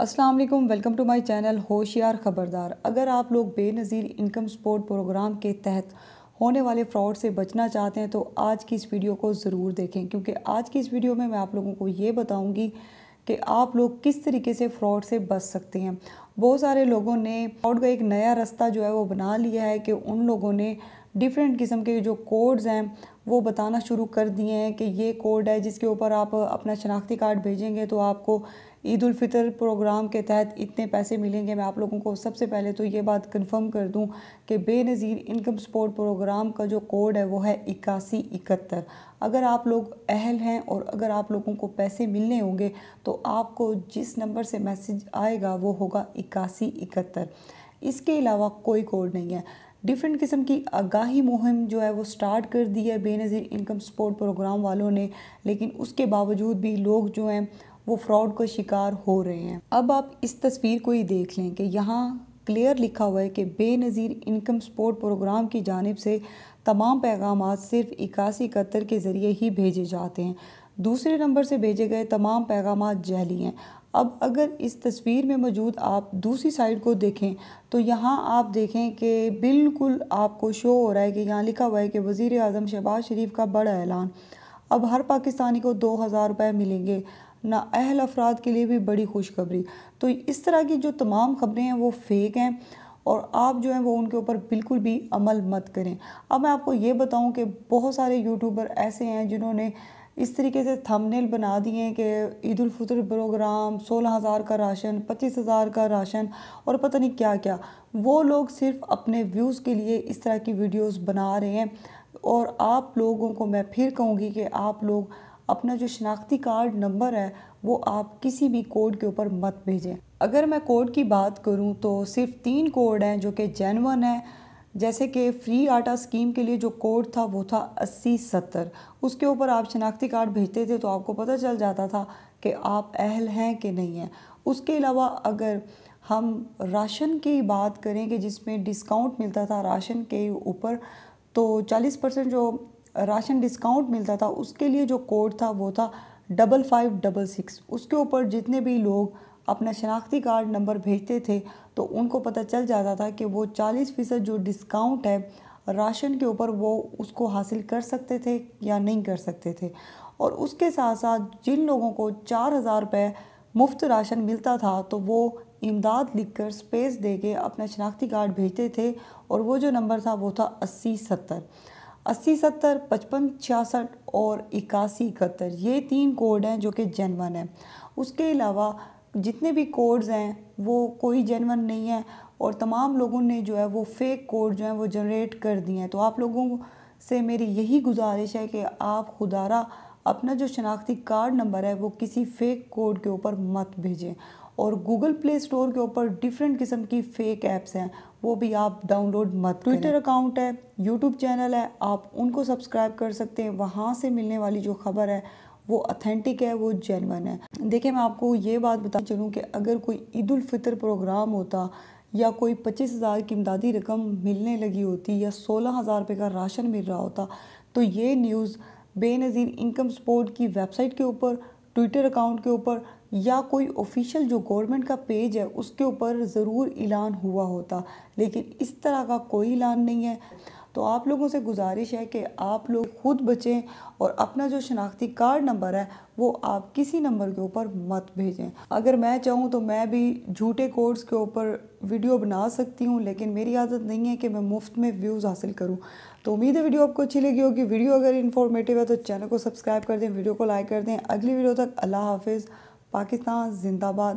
अस्सलाम वालेकुम welcome to my channel होशियार ख़बरदार अगर आप लोग बेनज़ीर इनकम सपोर्ट प्रोग्राम के तहत होने वाले फ्रॉड से बचना चाहते हैं तो आज की इस वीडियो को ज़रूर देखें क्योंकि आज की इस वीडियो में मैं आप लोगों को ये बताऊंगी कि आप लोग किस तरीके से फ़्रॉड से बच सकते हैं बहुत सारे लोगों ने फ्रॉड का एक नया रास्ता जो है वो बना लिया है कि उन लोगों ने डिफरेंट किस्म के जो कोड्स हैं वो बताना शुरू कर दिए हैं कि ये कोड है जिसके ऊपर आप अपना शनाख्ती कार्ड भेजेंगे तो आपको ईद फ़ितर प्रोग्राम के तहत इतने पैसे मिलेंगे मैं आप लोगों को सबसे पहले तो ये बात कंफर्म कर दूं कि बेनज़ीर इनकम सपोर्ट प्रोग्राम का जो कोड है वो है इक्यासी इकहत्तर अगर आप लोग अहल हैं और अगर आप लोगों को पैसे मिलने होंगे तो आपको जिस नंबर से मैसेज आएगा वो होगा इक्यासी इकहत्तर इसके अलावा कोई कोड नहीं है डिफरेंट किस्म की आगाही मुहिम जो है वो स्टार्ट कर दी है बेनज़ीर इनकम सपोर्ट प्रोग्राम वालों ने लेकिन उसके बावजूद भी लोग जो हैं वो फ्रॉड का शिकार हो रहे हैं अब आप इस तस्वीर को ही देख लें कि यहाँ क्लियर लिखा हुआ है कि बेनज़ीर इनकम सपोर्ट प्रोग्राम की जानब से तमाम पैगाम सिर्फ इक्यासी इकहत्तर के ज़रिए ही भेजे जाते हैं दूसरे नंबर से भेजे गए तमाम पैगाम जहली हैं अब अगर इस तस्वीर में मौजूद आप दूसरी साइड को देखें तो यहाँ आप देखें कि बिल्कुल आपको शो हो रहा है कि यहाँ लिखा हुआ है कि वज़ी अजम शहबाज शरीफ का बड़ा ऐलान अब हर पाकिस्तानी को दो हज़ार रुपये मिलेंगे ना अहल अफराद के लिए भी बड़ी खुशखबरी तो इस तरह की जो तमाम खबरें हैं वो फेक हैं और आप जो हैं वो उनके ऊपर बिल्कुल भी अमल मत करें अब मैं आपको ये बताऊँ कि बहुत सारे यूट्यूबर ऐसे हैं जिन्होंने इस तरीके से थंबनेल बना दिए कि ईद फितर प्रोग्राम सोलह हज़ार का राशन पच्चीस हज़ार का राशन और पता नहीं क्या क्या वो लोग सिर्फ अपने व्यूज़ के लिए इस तरह की वीडियोस बना रहे हैं और आप लोगों को मैं फिर कहूँगी कि आप लोग अपना जो शनाख्ती कार्ड नंबर है वो आप किसी भी कोड के ऊपर मत भेजें अगर मैं कोड की बात करूँ तो सिर्फ तीन कोड हैं जो कि जेनवन है जैसे कि फ्री आटा स्कीम के लिए जो कोड था वो था अस्सी सत्तर उसके ऊपर आप शनाख्ती कार्ड भेजते थे तो आपको पता चल जाता था कि आप अहल हैं कि नहीं हैं उसके अलावा अगर हम राशन की बात करें कि जिसमें डिस्काउंट मिलता था राशन के ऊपर तो 40 परसेंट जो राशन डिस्काउंट मिलता था उसके लिए जो कोड था वो था डबल फाइव डबल सिक्स उसके ऊपर जितने भी लोग अपना शनाख्ती कार्ड नंबर भेजते थे तो उनको पता चल जाता था कि वो चालीस फ़ीसद जो डिस्काउंट है राशन के ऊपर वो उसको हासिल कर सकते थे या नहीं कर सकते थे और उसके साथ साथ जिन लोगों को चार हज़ार रुपये मुफ्त राशन मिलता था तो वो इमदाद लिखकर स्पेस दे के अपना शनाख्ती कार्ड भेजते थे और वो जो नंबर था वो था अस्सी सत्तर अस्सी सत्तर पचपन छियासठ और इक्यासी इकहत्तर ये तीन कोड हैं जो कि जेनवन है उसके अलावा जितने भी कोड्स हैं वो कोई जेनवन नहीं है और तमाम लोगों ने जो है वो फेक कोड जो है वो जनरेट कर दिए हैं तो आप लोगों से मेरी यही गुजारिश है कि आप खुदारा अपना जो शनाख्ती कार्ड नंबर है वो किसी फेक कोड के ऊपर मत भेजें और गूगल प्ले स्टोर के ऊपर डिफरेंट किस्म की फ़ेक ऐप्स हैं वो भी आप डाउनलोड मत ट्विटर अकाउंट है यूट्यूब चैनल है आप उनको सब्सक्राइब कर सकते हैं वहाँ से मिलने वाली जो खबर है वो अथेंटिक है वो जेनवन है देखिए मैं आपको ये बात बता चलूँ कि अगर कोई ईद फितर प्रोग्राम होता या कोई पच्चीस हज़ार की इमदादी रकम मिलने लगी होती या सोलह हज़ार रुपये का राशन मिल रहा होता तो ये न्यूज़ बेनज़ीर इनकम सपोर्ट की वेबसाइट के ऊपर ट्विटर अकाउंट के ऊपर या कोई ऑफिशियल जो गवर्नमेंट का पेज है उसके ऊपर ज़रूर ऐलान हुआ होता लेकिन इस तरह का कोई ऐलान नहीं है तो आप लोगों से गुजारिश है कि आप लोग खुद बचें और अपना जो शनाख्ती कार्ड नंबर है वो आप किसी नंबर के ऊपर मत भेजें अगर मैं चाहूँ तो मैं भी झूठे कोड्स के ऊपर वीडियो बना सकती हूँ लेकिन मेरी आदत नहीं है कि मैं मुफ्त में व्यूज़ हासिल करूँ तो उम्मीद है वीडियो आपको अच्छी लगी होगी वीडियो अगर इन्फॉर्मेटिव है तो चैनल को सब्सक्राइब कर दें वीडियो को लाइक कर दें अगली वीडियो तक अल्लाह हाफिज़ पाकिस्तान जिंदाबाद